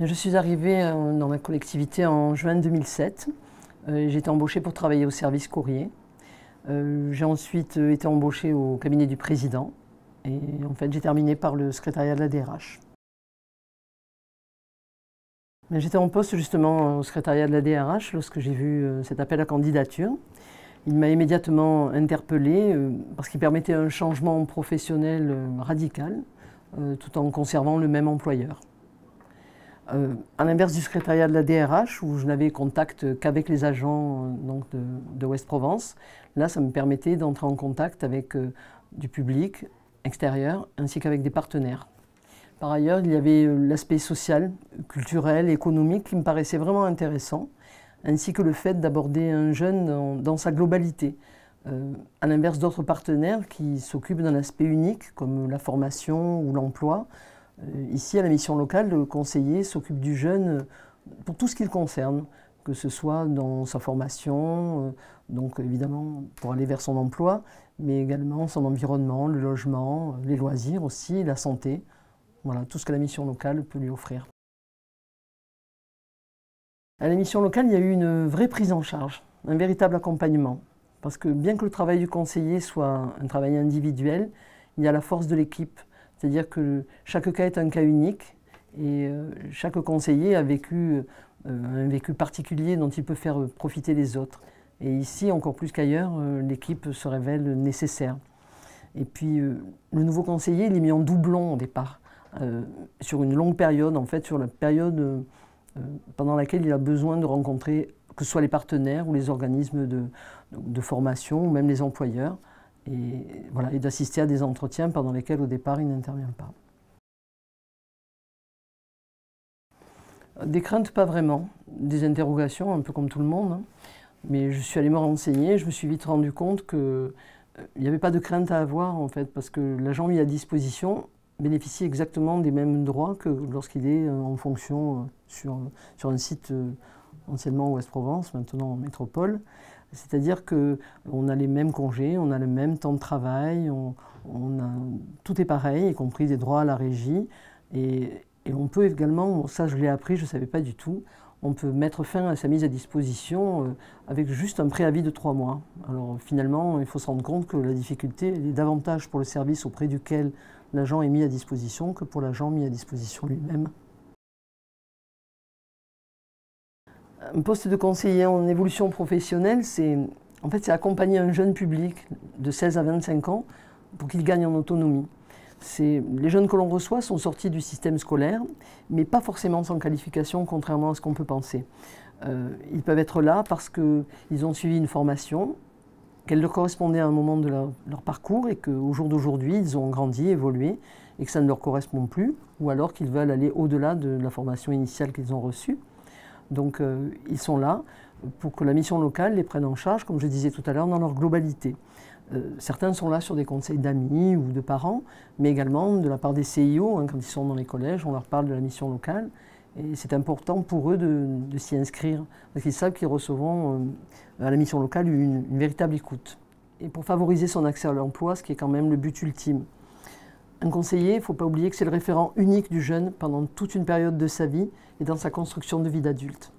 Je suis arrivée euh, dans ma collectivité en juin 2007. Euh, j'ai été embauchée pour travailler au service courrier. Euh, j'ai ensuite été embauchée au cabinet du président. Et en fait, j'ai terminé par le secrétariat de la DRH. J'étais en poste justement au secrétariat de la DRH lorsque j'ai vu cet appel à candidature. Il m'a immédiatement interpellée parce qu'il permettait un changement professionnel radical tout en conservant le même employeur. Euh, à l'inverse du secrétariat de la DRH, où je n'avais contact qu'avec les agents euh, de, ouest West Provence, là, ça me permettait d'entrer en contact avec euh, du public extérieur ainsi qu'avec des partenaires. Par ailleurs, il y avait l'aspect social, culturel, économique qui me paraissait vraiment intéressant, ainsi que le fait d'aborder un jeune dans sa globalité, à l'inverse d'autres partenaires qui s'occupent d'un aspect unique, comme la formation ou l'emploi, euh, ici, à la mission locale, le conseiller s'occupe du jeune euh, pour tout ce qu'il concerne, que ce soit dans sa formation, euh, donc évidemment pour aller vers son emploi, mais également son environnement, le logement, les loisirs aussi, la santé, voilà, tout ce que la mission locale peut lui offrir. À la mission locale, il y a eu une vraie prise en charge, un véritable accompagnement, parce que bien que le travail du conseiller soit un travail individuel, il y a la force de l'équipe, c'est-à-dire que chaque cas est un cas unique et euh, chaque conseiller a vécu euh, un vécu particulier dont il peut faire profiter les autres. Et ici, encore plus qu'ailleurs, euh, l'équipe se révèle nécessaire. Et puis, le nouveau conseiller, il est mis en doublon au départ, sur une longue période, en fait, sur la période pendant laquelle il a besoin de rencontrer, que ce soit les partenaires ou les organismes de formation, ou même les employeurs et, d'assister à des entretiens pendant lesquels au départ il n'intervient pas. Des craintes, pas vraiment. Des interrogations, un peu comme tout le monde. Hein. Mais je suis allé me renseigner, je me suis vite rendu compte qu'il euh, n'y avait pas de crainte à avoir, en fait, parce que l'agent mis à disposition bénéficie exactement des mêmes droits que lorsqu'il est euh, en fonction euh, sur, sur un site anciennement Ouest-Provence, maintenant en métropole. C'est-à-dire qu'on a les mêmes congés, on a le même temps de travail, on, a, tout est pareil, y compris des droits à la régie. Et, et on peut également, ça je l'ai appris, je ne savais pas du tout, on peut mettre fin à sa mise à disposition euh, avec juste un préavis de trois mois. Alors finalement, il faut se rendre compte que la difficulté est davantage pour le service auprès duquel l'agent est mis à disposition que pour l'agent mis à disposition lui-même. Un poste de conseiller en évolution professionnelle, c'est en fait, accompagner un jeune public de 16 à 25 ans pour qu'il gagne en autonomie. Les jeunes que l'on reçoit sont sortis du système scolaire, mais pas forcément sans qualification, contrairement à ce qu'on peut penser. Euh, ils peuvent être là parce qu'ils ont suivi une formation, qu'elle leur correspondait à un moment de leur, leur parcours et qu'au jour d'aujourd'hui, ils ont grandi, évolué et que ça ne leur correspond plus, ou alors qu'ils veulent aller au-delà de la formation initiale qu'ils ont reçue. Donc euh, ils sont là pour que la mission locale les prenne en charge, comme je disais tout à l'heure, dans leur globalité. Euh, certains sont là sur des conseils d'amis ou de parents, mais également de la part des CIO, hein, quand ils sont dans les collèges, on leur parle de la mission locale. Et c'est important pour eux de, s'y inscrire, parce qu'ils savent qu'ils recevront euh, à la mission locale une véritable écoute. Et pour favoriser son accès à l'emploi, ce qui est quand même le but ultime. Un conseiller, il ne faut pas oublier que c'est le référent unique du jeune pendant toute une période de sa vie et dans sa construction de vie d'adulte.